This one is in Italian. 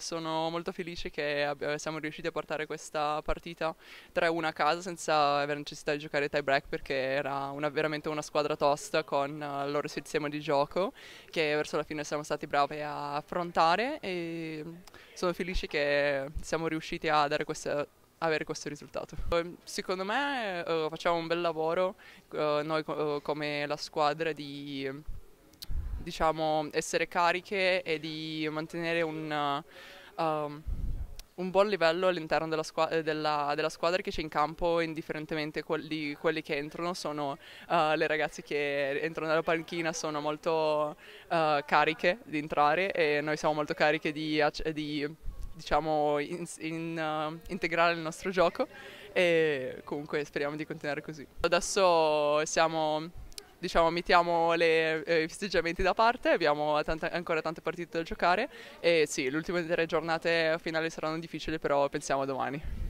Sono molto felice che siamo riusciti a portare questa partita 3-1 a casa senza aver necessità di giocare tie break perché era una, veramente una squadra tosta con il eh, loro sistema di gioco che verso la fine siamo stati bravi a affrontare e mm, sono felice che siamo riusciti a dare questa avere questo risultato. Ehm, secondo me eh, facciamo un bel lavoro eh, noi come la squadra di diciamo, essere cariche e di mantenere un, uh, un buon livello all'interno della, squa eh, della, della, squadra che c'è in campo, indifferentemente quelli, quelli che entrano, sono uh, le ragazze che entrano dalla panchina, sono molto eh, cariche di entrare e noi siamo molto cariche di, di diciamo, in, in, integrare il nostro gioco e comunque speriamo di continuare così. Adesso siamo diciamo, mettiamo le, eh, i festeggiamenti da parte, abbiamo tante, ancora tante partite da giocare e sì, le ultime tre giornate finali saranno difficili, però pensiamo a domani.